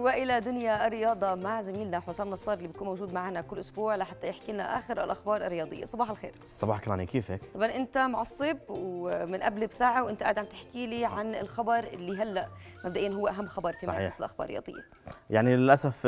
والى دنيا الرياضه مع زميلنا حسام نصار اللي بيكون موجود معنا كل اسبوع لحتى يحكي لنا اخر الاخبار الرياضيه صباح الخير صباح الخير كيفك طبعا انت معصب ومن قبل بساعه وانت قاعد عم تحكي لي عن الخبر اللي هلا مبدئيا هو اهم خبر في مجلس الاخبار الرياضيه يعني للاسف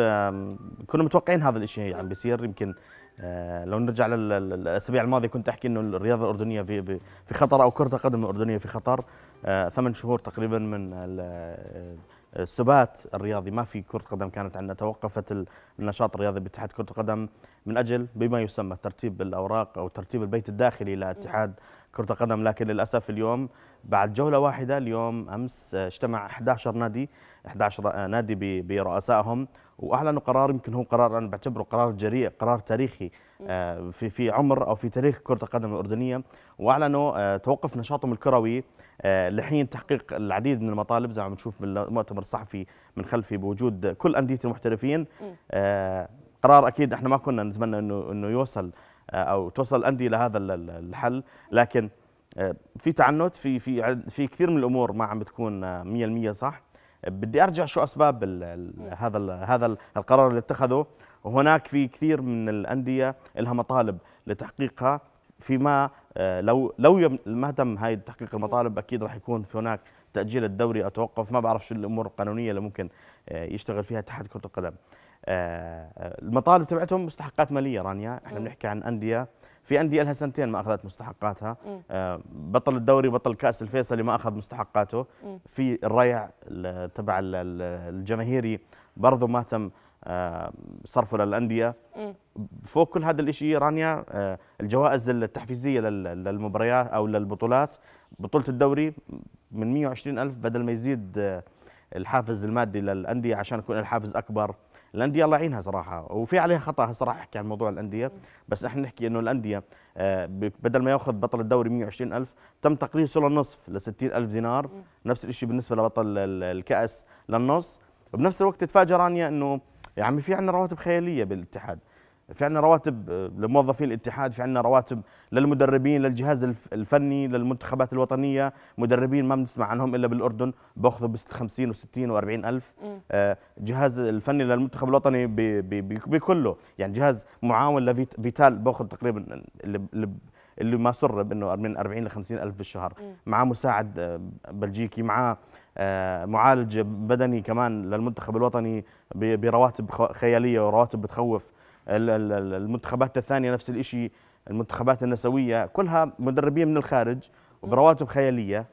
كنا متوقعين هذا الشيء عم يعني بيصير يمكن آه، لو نرجع للاسابيع الماضيه كنت احكي انه الرياضه الاردنيه في في خطر او كره القدم الاردنيه في خطر آه، ثمان شهور تقريبا من آه، السبات الرياضي ما في كرة قدم كانت عندنا توقفت النشاط الرياضي باتحاد كرة القدم من أجل بما يسمى ترتيب الأوراق أو ترتيب البيت الداخلي لاتحاد كرة القدم لكن للأسف اليوم بعد جولة واحدة اليوم أمس اجتمع 11 نادي 11 نادي برؤسائهم واعلنوا قرار يمكن هو قرار انا بعتبره قرار جريء قرار تاريخي آه، في في عمر او في تاريخ كره القدم الاردنيه واعلنوا آه، توقف نشاطهم الكروي آه، لحين تحقيق العديد من المطالب زي ما بنشوف بالمؤتمر الصحفي من خلفي بوجود كل انديه المحترفين قرار اكيد احنا ما كنا نتمنى انه انه يوصل او توصل الانديه لهذا الحل لكن في تعنت في في في كثير من الامور ما عم بتكون 100% صح بدي ارجع شو اسباب الـ الـ هذا الـ هذا القرار اللي اتخذه وهناك في كثير من الانديه لها مطالب لتحقيقها فيما آه، لو لو ما تم هاي تحقيق المطالب اكيد راح يكون في هناك تاجيل الدوري او توقف ما بعرف شو الامور القانونيه اللي ممكن آه، يشتغل فيها اتحاد كره القدم آه، المطالب تبعتهم مستحقات ماليه رانيا احنا بنحكي عن انديه في انديه لها سنتين ما اخذت مستحقاتها آه بطل الدوري بطل كاس الفيصلي ما اخذ مستحقاته في الريع تبع الجماهيري برضه ما تم آه صرفه للانديه فوق كل هذا الشيء رانيا آه الجوائز التحفيزيه للمباريات او للبطولات بطوله الدوري من 120 الف بدل ما يزيد آه، الحافز المادي للانديه عشان يكون الحافز اكبر الانديه الله يعينها صراحه وفي عليها خطا صراحه احكي عن موضوع الانديه بس احنا نحكي انه الانديه آه، بدل ما ياخذ بطل الدوري 120 الف تم تقليصه للنصف ل 60 الف دينار نفس الشيء بالنسبه لبطل الكاس للنص وبنفس الوقت تفاجئ رانيا انه يا عمي في عندنا رواتب خياليه بالاتحاد في عندنا رواتب لموظفين الاتحاد في عندنا رواتب للمدربين للجهاز الفني للمنتخبات الوطنيه مدربين ما بنسمع عنهم الا بالاردن باخذوا ب 50 و60 و40 الف آه، جهاز الفني للمنتخب الوطني بكله يعني جهاز معاون لفيتال باخذ تقريبا اللي اللي ما سر بأنه من 40 ل 50 الف بالشهر معاه مساعد آه، بلجيكي معاه آه، معالج بدني كمان للمنتخب الوطني برواتب خياليه ورواتب بتخوف المنتخبات الثانيه نفس الشيء المنتخبات النسويه كلها مدربين من الخارج وبرواتب خياليه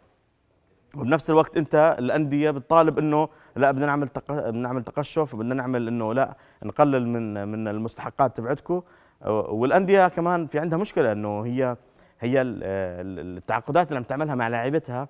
وبنفس الوقت انت الانديه بتطالب انه لا بدنا نعمل تق... بدنا نعمل تقشف وبدنا نعمل انه لا نقلل من من المستحقات تبعتكم والانديه كمان في عندها مشكله انه هي هي التعاقدات اللي عم تعملها مع لاعبتها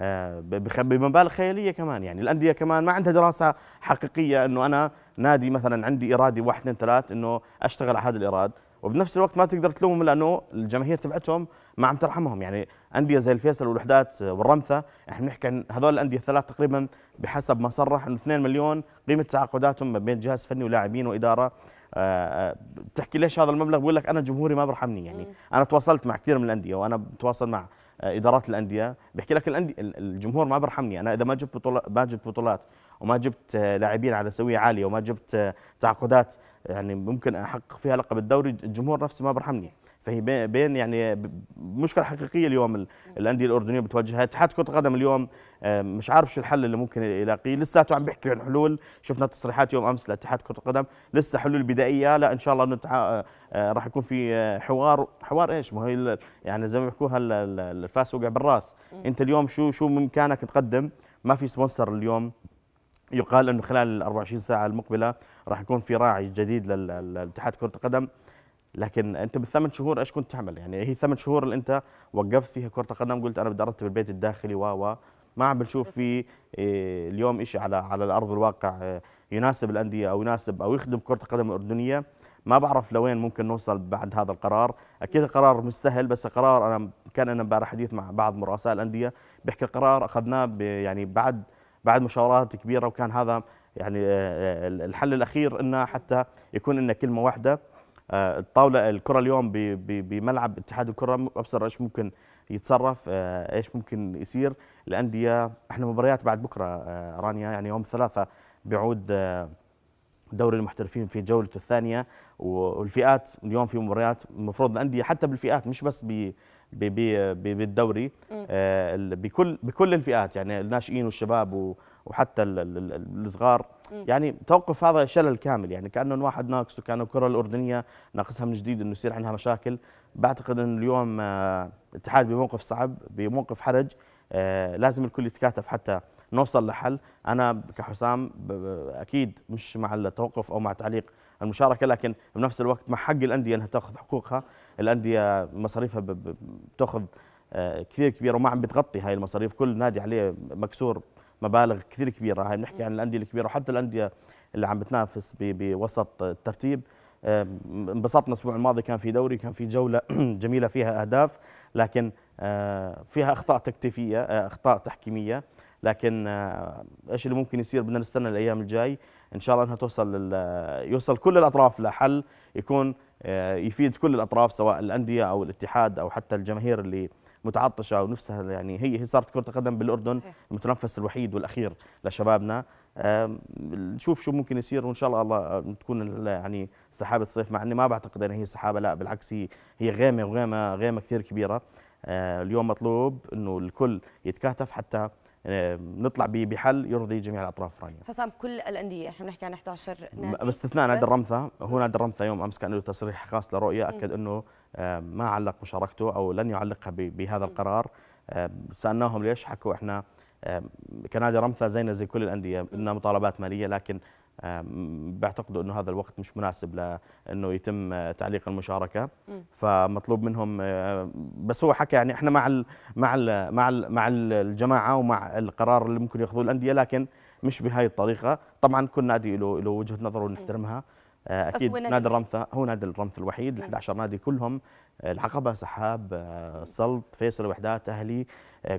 آه، بمبالغ خياليه كمان يعني الانديه كمان ما عندها دراسه حقيقيه انه انا نادي مثلا عندي ارادي واحد اثنين ثلاث انه اشتغل على هذا الايراد وبنفس الوقت ما تقدر تلومهم لانه الجماهير تبعتهم ما عم ترحمهم يعني انديه زي الفيصل والوحدات آه، والرمثه احنا بنحكي عن هذول الانديه الثلاث تقريبا بحسب ما صرح انه 2 مليون قيمه تعاقداتهم ما بين جهاز فني ولاعبين واداره آه، بتحكي ليش هذا المبلغ بقول لك انا جمهوري ما برحمني يعني انا تواصلت مع كثير من الانديه وانا بتواصل مع آه، ادارات الانديه بيحكي لك الأندي الجمهور ما برحمني انا اذا ما جبت بطولات ما جبت بطولات وما جبت آه، لاعبين على سويه عاليه وما جبت آه، تعاقدات يعني ممكن احقق فيها لقب الدوري الجمهور نفسه ما برحمني فهي بين يعني مشكله حقيقيه اليوم الانديه الاردنيه بتواجهها اتحاد كره القدم اليوم آه، مش عارف شو الحل اللي ممكن يلاقيه لساته عم بيحكي عن حلول شفنا تصريحات يوم امس لاتحاد كره القدم لسه حلول بدائيه لا ان شاء الله نتع... آه، آه، راح يكون في حوار حوار ايش ما هي يعني زي ما بيحكوها الفاس وقع بالراس انت اليوم شو شو بامكانك تقدم ما في سبونسر اليوم يقال انه خلال ال 24 ساعه المقبله راح يكون في راعي جديد لاتحاد كره القدم لكن انت بالثمان شهور ايش كنت تعمل يعني هي ثمان شهور اللي انت وقفت فيها كره القدم قلت انا بدي ارتب البيت الداخلي و و ما عم بنشوف في إيه، اليوم شيء على على الارض الواقع إيه، يناسب الانديه او يناسب او يخدم كره القدم الاردنيه ما بعرف لوين ممكن نوصل بعد هذا القرار اكيد القرار مش سهل بس قرار انا كان انا امبارح حديث مع بعض رؤساء الانديه بيحكي القرار اخذناه يعني بعد بعد مشاورات كبيره وكان هذا يعني إيه، الحل الاخير انه حتى يكون لنا كلمه واحده الطاوله الكره اليوم بملعب اتحاد الكره ابصر ايش ممكن يتصرف آه، ايش ممكن يصير الانديه احنا مباريات بعد بكره آه، رانيا يعني يوم ثلاثه بيعود آه، دوري المحترفين في جولته الثانيه والفئات اليوم في مباريات المفروض الانديه حتى بالفئات مش بس ب بالدوري بكل بكل الفئات يعني الناشئين والشباب وحتى الصغار يعني توقف هذا شلل كامل يعني كانه واحد ناقص وكانه الكره الاردنيه ناقصها من جديد انه يصير عندها مشاكل بعتقد انه اليوم آه، الاتحاد بموقف صعب بموقف حرج آه، لازم الكل يتكاتف حتى نوصل لحل انا كحسام اكيد مش مع التوقف او مع تعليق المشاركه لكن بنفس الوقت مع حق الانديه انها تاخذ حقوقها الانديه مصاريفها بتاخذ آه، كثير كبيره وما عم بتغطي هاي المصاريف كل نادي عليه مكسور مبالغ كثير كبيره هاي بنحكي عن الانديه الكبيره وحتى الانديه اللي عم بتنافس بوسط الترتيب انبسطنا الاسبوع الماضي كان في دوري كان في جوله جميله فيها اهداف لكن آه، فيها اخطاء تكتيفيه آه، اخطاء تحكيميه لكن آه، ايش اللي ممكن يصير بدنا نستنى الايام الجاي ان شاء الله انها توصل يوصل كل الاطراف لحل يكون يفيد كل الاطراف سواء الانديه او الاتحاد او حتى الجماهير اللي متعطشه ونفسها يعني هي هي صارت كره القدم بالاردن إيه. المتنفس الوحيد والاخير لشبابنا نشوف شو ممكن يصير وان شاء الله الله تكون يعني سحابه صيف مع اني ما بعتقد ان هي سحابه لا بالعكس هي هي غيمه وغيمه غيمه كثير كبيره آه، اليوم مطلوب انه الكل يتكاتف حتى آه، نطلع بحل يرضي جميع الاطراف الثانيه حسام كل الانديه احنا بنحكي عن 11 نادي باستثناء نادي الرمثا هو نادي الرمثا يوم امس كان له تصريح خاص لرؤيه اكد انه آه، ما علق مشاركته او لن يعلق بهذا القرار آه، سالناهم ليش حكوا احنا آه، كنادي رمثا زينا زي كل الانديه لنا مطالبات ماليه لكن بعتقدوا انه هذا الوقت مش مناسب لانه يتم تعليق المشاركه فمطلوب منهم بس هو حكى يعني احنا مع الـ مع الـ مع الـ مع الجماعه ومع القرار اللي ممكن ياخذوه الانديه لكن مش بهاي الطريقه طبعا كل نادي له له وجهه نظره ونحترمها آه، اكيد نادي الرمثة هو نادي الرمث الوحيد نعم. ال 11 نادي كلهم آه، العقبه سحاب سلط آه، فيصل وحدات اهلي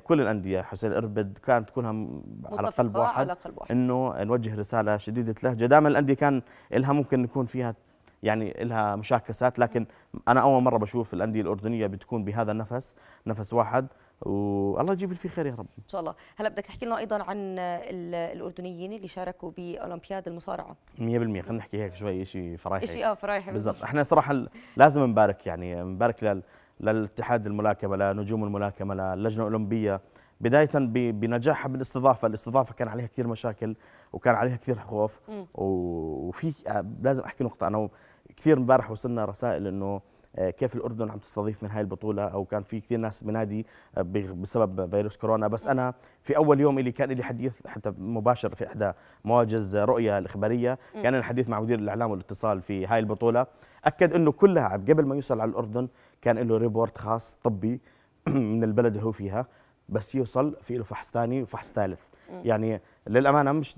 كل الانديه حسين اربد كانت كلها على قلب واحد, واحد. انه نوجه رساله شديده لهجه دائما الانديه كان لها ممكن يكون فيها يعني لها مشاكسات لكن انا اول مره بشوف الانديه الاردنيه بتكون بهذا النفس نفس واحد والله يجيب في خير يا رب ان شاء الله هلا بدك تحكي لنا ايضا عن الاردنيين اللي شاركوا باولمبياد المصارعه 100% خلينا نحكي هيك شوي شيء فرايحي شيء اه فرايحي بالضبط احنا صراحه لازم نبارك يعني نبارك للاتحاد الملاكمه لنجوم الملاكمه للجنه الاولمبيه بدايه بنجاحها بالاستضافه، الاستضافه كان عليها كثير مشاكل وكان عليها كثير خوف وفي آه، لازم احكي نقطه انا كثير امبارح وصلنا رسائل انه آه، كيف الاردن عم تستضيف من هاي البطوله او كان في كثير ناس بنادي آه، بسبب فيروس كورونا بس انا في اول يوم اللي كان لي حديث حتى مباشر في احدى مواجز رؤيا الاخباريه كان الحديث مع مدير الاعلام والاتصال في هاي البطوله اكد انه كل لاعب قبل ما يوصل على الاردن كان له ريبورت خاص طبي من البلد اللي هو فيها بس يوصل في له فحص ثاني وفحص ثالث يعني للامانه مش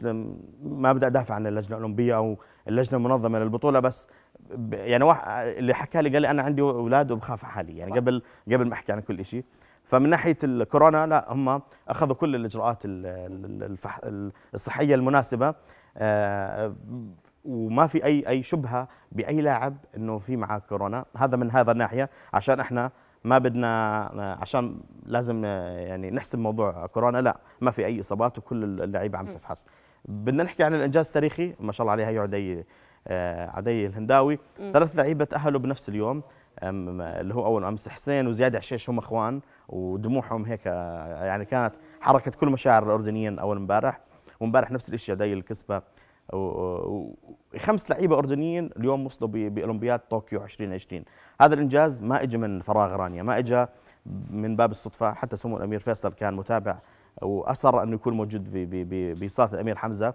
ما بدي ادافع عن اللجنه الاولمبيه او اللجنه المنظمه للبطوله بس يعني واحد اللي حكى لي قال لي انا عندي اولاد وبخاف حالي يعني قبل قبل ما احكي عن كل شيء فمن ناحيه الكورونا لا هم اخذوا كل الاجراءات الصحيه المناسبه آه، وما في اي اي شبهه باي لاعب انه في معاه كورونا هذا من هذا الناحيه عشان احنا ما بدنا آه، عشان لازم آه، يعني نحسب موضوع كورونا لا ما في اي اصابات وكل اللعيبه عم تفحص بدنا نحكي عن الانجاز التاريخي ما شاء الله عليها اي آه، عدي الهنداوي ثلاث لعيبه تاهلوا بنفس اليوم اللي هو اول امس حسين وزياد عشيش هم اخوان ودموعهم هيك آه، يعني كانت حركت كل مشاعر الاردنيين اول امبارح وامبارح نفس الشيء عدي الكسبه وخمس لعيبه اردنيين اليوم وصلوا باولمبياد طوكيو 2020 هذا الانجاز ما اجى من فراغ رانيا ما اجى من باب الصدفه حتى سمو الامير فيصل كان متابع واصر انه يكون موجود بصاله الامير حمزه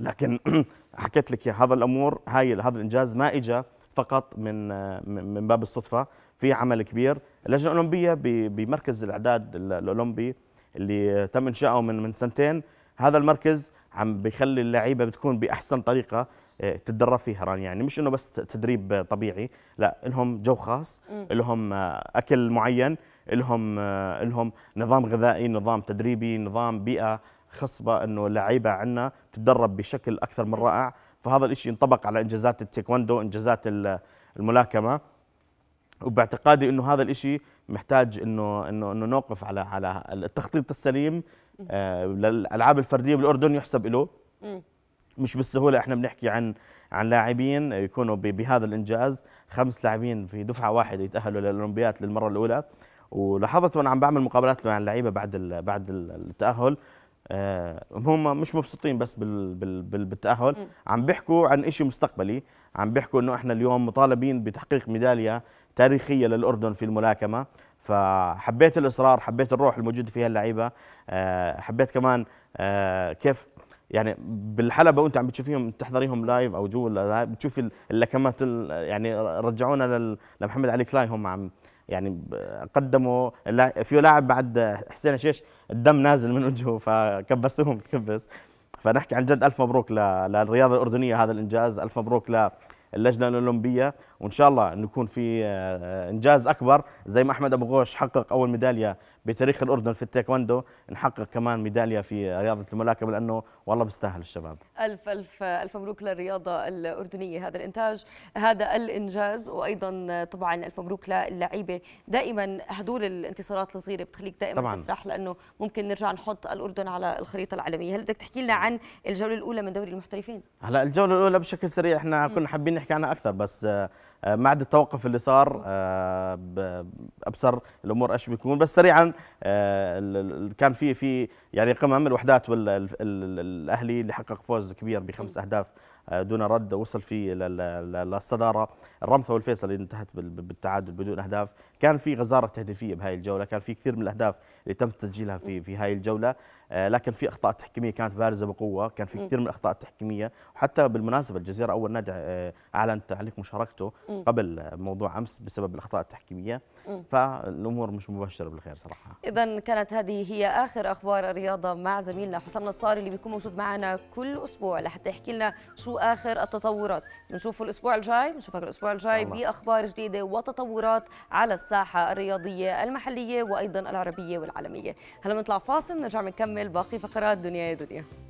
لكن حكيت لك هذا الامور هاي هذا الانجاز ما اجى فقط من آه، من باب الصدفه في عمل كبير اللجنه الاولمبيه بمركز الاعداد الاولمبي اللي تم انشائه من من سنتين هذا المركز عم بيخلي اللعيبه بتكون باحسن طريقه آه، تتدرب فيها ران يعني مش انه بس تدريب طبيعي لا لهم جو خاص لهم آه، اكل معين لهم لهم نظام غذائي نظام تدريبي نظام بيئه خصبه انه لعيبه عندنا تتدرب بشكل اكثر من رائع فهذا الشيء ينطبق على انجازات التايكوندو انجازات الملاكمه وباعتقادي انه هذا الشيء محتاج انه انه انه نوقف على على التخطيط السليم آه، للالعاب الفرديه بالاردن يحسب له مش بالسهوله احنا بنحكي عن عن لاعبين يكونوا بهذا الانجاز خمس لاعبين في دفعه واحده يتاهلوا للاولمبيات للمره الاولى ولاحظت وانا عم بعمل مقابلات مع اللعيبه بعد بعد التاهل آه، هم مش مبسوطين بس بالتاهل عم بيحكوا عن شيء مستقبلي عم بيحكوا انه احنا اليوم مطالبين بتحقيق ميداليه تاريخيه للاردن في الملاكمه فحبيت الاصرار حبيت الروح الموجوده فيها اللعيبه آه، حبيت كمان آه، كيف يعني بالحلبة وانت عم بتشوفيهم تحضريهم لايف او جوا بتشوفي اللكمات يعني رجعونا لمحمد علي كلاي هم عم يعني قدموا في لاعب بعد حسين الشيش الدم نازل من وجهه فكبسوهم تكبس فنحكي عن جد الف مبروك للرياضه الاردنيه هذا الانجاز الف مبروك ل اللجنه الاولمبيه وان شاء الله نكون يكون في آه، انجاز اكبر زي ما احمد ابو غوش حقق اول ميداليه بتاريخ الاردن في التايكوندو نحقق كمان ميداليه في رياضه الملاكمه لانه والله بيستاهل الشباب الف الف الف مبروك للرياضه الاردنيه هذا الانتاج هذا الانجاز وايضا طبعا الف مبروك للعيبه دائما هدول الانتصارات الصغيره بتخليك دائما تفرح لانه ممكن نرجع نحط الاردن على الخريطه العالميه هل بدك تحكي لنا عن الجوله الاولى من دوري المحترفين هلا الجوله الاولى بشكل سريع احنا كنا حابين نحكي عنها اكثر بس بعد آه، التوقف اللي صار آه، ابصر الامور ايش بيكون بس سريعا آه، كان في في يعني قمم الوحدات والاهلي اللي حقق فوز كبير بخمس اهداف دون رد وصل في للصداره الرمثا والفيصل انتهت بالتعادل بدون اهداف كان في غزاره تهديفيه بهاي الجوله كان في كثير من الاهداف اللي تم تسجيلها في في هاي الجوله آه، لكن في اخطاء تحكيميه كانت بارزه بقوه كان في كثير من الاخطاء التحكيميه وحتى بالمناسبه الجزيره اول نادي آه، اعلن تعليق مشاركته قبل موضوع امس بسبب الاخطاء التحكيميه فالامور مش مبشره بالخير صراحه اذا كانت هذه هي اخر اخبار الرياضه مع زميلنا حسام نصاري اللي بيكون موجود معنا كل اسبوع لحتى يحكي لنا شو واخر التطورات بنشوفه الاسبوع الجاي بنشوفك الاسبوع الجاي باخبار جديده وتطورات على الساحه الرياضيه المحليه وايضا العربيه والعالميه هلا بنطلع فاصل بنرجع بنكمل باقي فقرات دنيا يا دنيا